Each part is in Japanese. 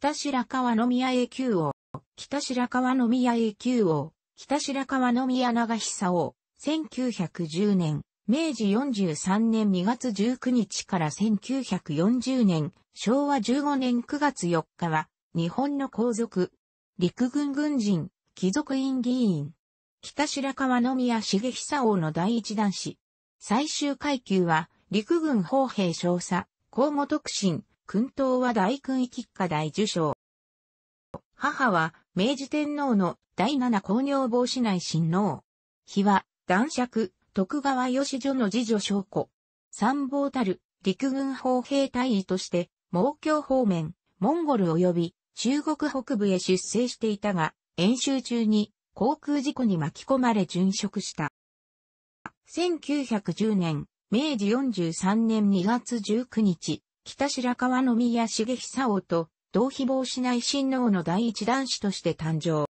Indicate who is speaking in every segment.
Speaker 1: 北白川宮永久王、北白川宮永久王、北白川宮長久王、1910年、明治43年2月19日から1940年、昭和15年9月4日は、日本の皇族、陸軍軍人、貴族院議員、北白川宮重久王の第一男子。最終階級は、陸軍砲兵少佐、公務特進、君頭は大君一下大受賞。母は、明治天皇の第七工業防止内親王。日は、男爵、徳川義女の次女将子。参謀たる、陸軍砲兵隊員として、蒙教方面、モンゴル及び中国北部へ出征していたが、演習中に航空事故に巻き込まれ殉職した。1910年、明治43年2月19日、北白川宮重久王と、同誹亡しない親王の第一男子として誕生。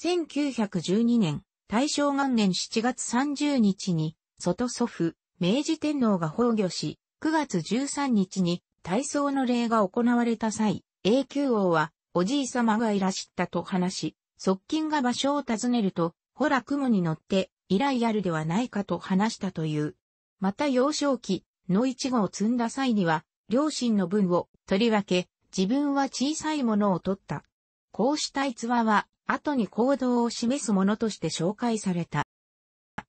Speaker 1: 1912年、大正元年7月30日に、外祖父、明治天皇が崩御し、9月13日に体操の礼が行われた際、永久王は、おじい様がいらしったと話し、側近が場所を尋ねると、ほら雲に乗って、以来、あるではないかと話したという。また幼少期、の一号を積んだ際には、両親の分を、とりわけ、自分は小さいものを取った。こうした逸話は、後に行動を示すものとして紹介された。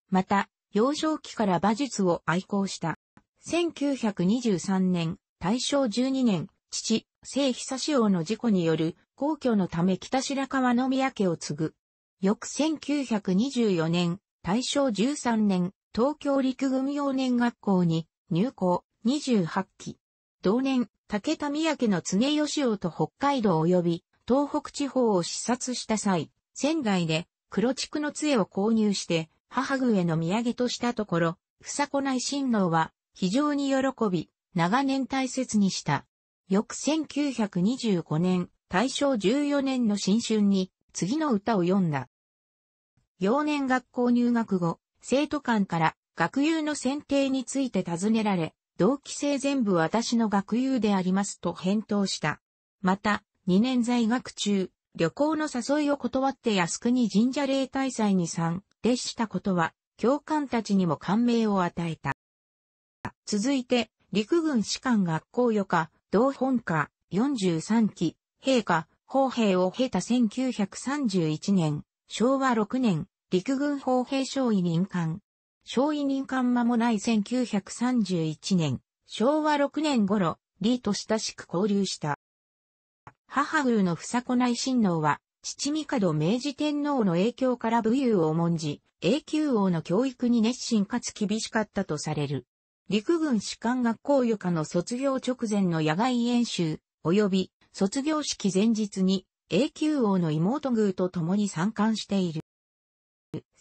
Speaker 1: また、幼少期から馬術を愛好した。1923年、大正12年、父、聖久志王の事故による皇居のため北白川宮家を継ぐ。翌1924年、大正13年、東京陸軍幼年学校に入校28期。同年、武田宮家の常吉夫と北海道及び東北地方を視察した際、仙台で黒竹の杖を購入して母上の土産としたところ、房子内親王は非常に喜び、長年大切にした。翌1925年、大正14年の新春に次の歌を読んだ。幼年学校入学後、生徒間から学友の選定について尋ねられ、同期生全部私の学友でありますと返答した。また、2年在学中、旅行の誘いを断って靖国神社礼大祭に参列したことは、教官たちにも感銘を与えた。続いて、陸軍士官学校予科、同本科、43期、陛下、砲兵を経た1931年、昭和6年、陸軍砲兵少尉任官、小委任官間もない1931年、昭和6年頃、李と親しく交流した。母宮の房子内親王は、父帝明治天皇の影響から武勇を重んじ、永久王の教育に熱心かつ厳しかったとされる。陸軍士官学校予科の卒業直前の野外演習、及び卒業式前日に永久王の妹宮と共に参観している。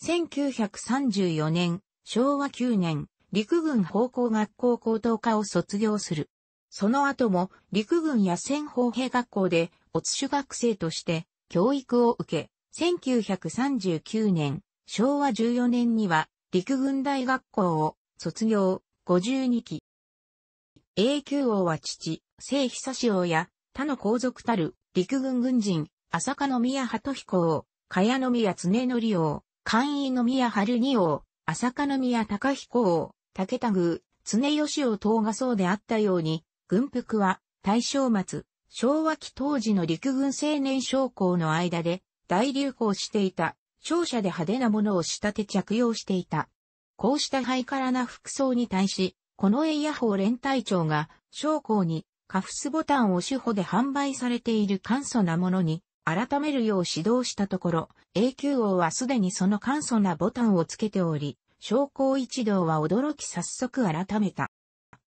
Speaker 1: 1934年、昭和9年、陸軍奉公学校高等科を卒業する。その後も陸軍野戦砲兵学校でおつ主学生として教育を受け、1939年、昭和14年には陸軍大学校を卒業、52期。永久王は父、聖久志王や他の皇族たる陸軍軍人、浅香宮鳩彦王、茅宮常則王、官員宮春二王、浅香宮高彦王、武田宮、常吉王等がそうであったように、軍服は大正末、昭和期当時の陸軍青年将校の間で大流行していた、商社で派手なものを仕立て着用していた。こうしたハイカラな服装に対し、このエイヤホ連隊長が将校にカフスボタンを手法で販売されている簡素なものに改めるよう指導したところ、永久王はすでにその簡素なボタンをつけており、将校一同は驚き早速改めた。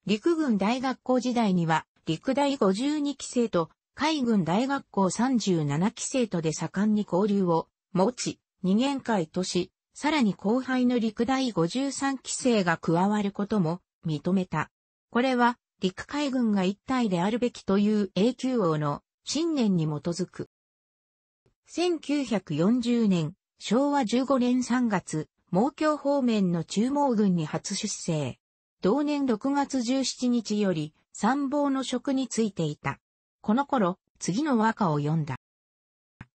Speaker 1: 陸軍大学校時代には、陸大52期生と、海軍大学校37期生とで盛んに交流を持ち、二元会とし、さらに後輩の陸大53期生が加わることも認めた。これは陸海軍が一体であるべきという永久王の信念に基づく。1940年、昭和15年3月、毛京方面の中毛軍に初出征。同年6月17日より参謀の職に就いていた。この頃、次の和歌を読んだ。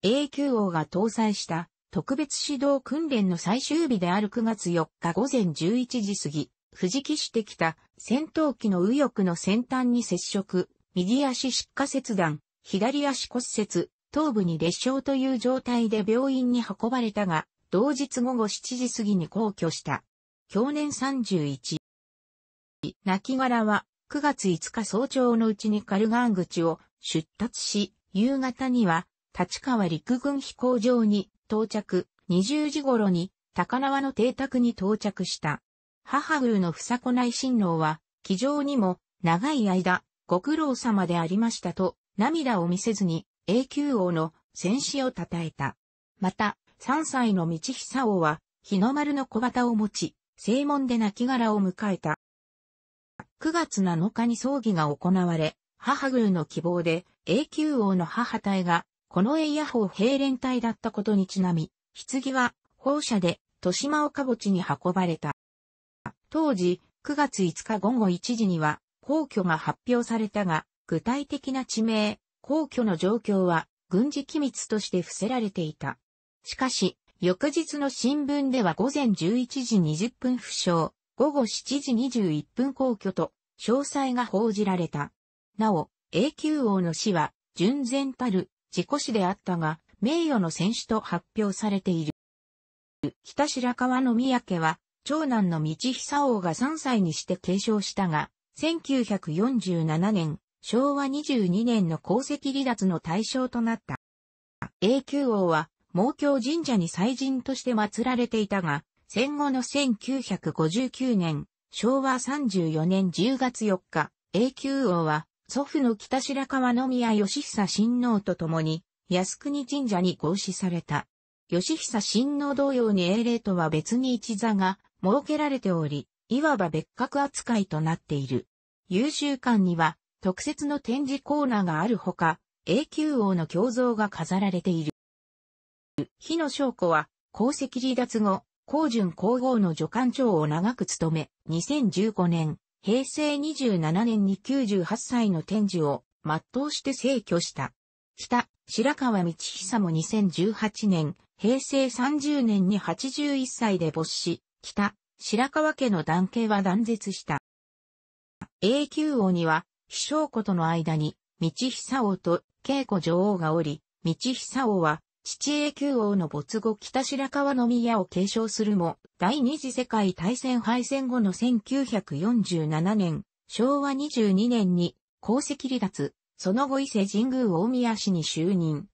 Speaker 1: A q 王が搭載した特別指導訓練の最終日である9月4日午前11時過ぎ、藤木してきた戦闘機の右翼の先端に接触、右足失火切断、左足骨折、頭部に裂傷という状態で病院に運ばれたが、同日午後7時過ぎに皇居した。去年31。亡骸は9月5日早朝のうちにカルガン口を出立し、夕方には立川陸軍飛行場に到着、20時頃に高輪の邸宅に到着した。母宮の房子内親王は、気丈にも長い間、ご苦労様でありましたと、涙を見せずに、永久王の戦死を称えた。また、3歳の道久王は、日の丸の小旗を持ち、正門で亡きを迎えた。9月7日に葬儀が行われ、母宮の希望で、永久王の母隊が、この栄野法兵連隊だったことにちなみ、棺は、放射で、豊島岡墓地に運ばれた。当時、9月5日午後1時には、皇居が発表されたが、具体的な地名、皇居の状況は、軍事機密として伏せられていた。しかし、翌日の新聞では午前11時20分負傷、午後7時21分皇居と、詳細が報じられた。なお、永久王の死は、純然たる、自己死であったが、名誉の戦死と発表されている。北白川の宮家は、長男の道久王が3歳にして継承したが、1947年、昭和22年の功績離脱の対象となった。永久王は、盲郷神社に祭神として祀られていたが、戦後の1959年、昭和34年10月4日、永久王は、祖父の北白川宮義久親王と共に、靖国神社に合祀された。義久親王同様に英霊とは別に一座が設けられており、いわば別格扱いとなっている。優秀館には特設の展示コーナーがあるほか、永久王の胸像が飾られている。日野翔子は、功績離脱後、皇順皇后の助官長を長く務め、2015年、平成27年に98歳の天寿を全うして逝去した。北、白川道久も2018年、平成30年に81歳で没し、北、白川家の男系は断絶した。永久王には、飛翔子との間に、道久王と慶子女王がおり、道久王は、父英九王の没後北白川宮を継承するも、第二次世界大戦敗戦後の1947年、昭和22年に功績離脱、その後伊勢神宮大宮市に就任。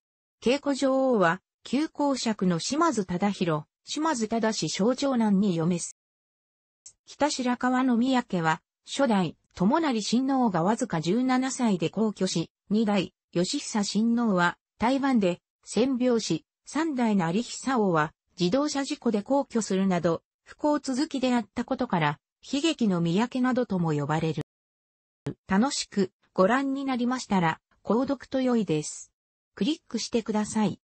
Speaker 1: 稽古女王は、旧公爵の島津忠宏、島津忠氏小長男に嫁す。北白川宮家は、初代、友成親王がわずか17歳で皇居し、二代、吉久親王は、台湾で、戦病死、三代の有久王は自動車事故で皇居するなど、不幸続きであったことから、悲劇の三宅などとも呼ばれる。楽しくご覧になりましたら、購読と良いです。クリックしてください。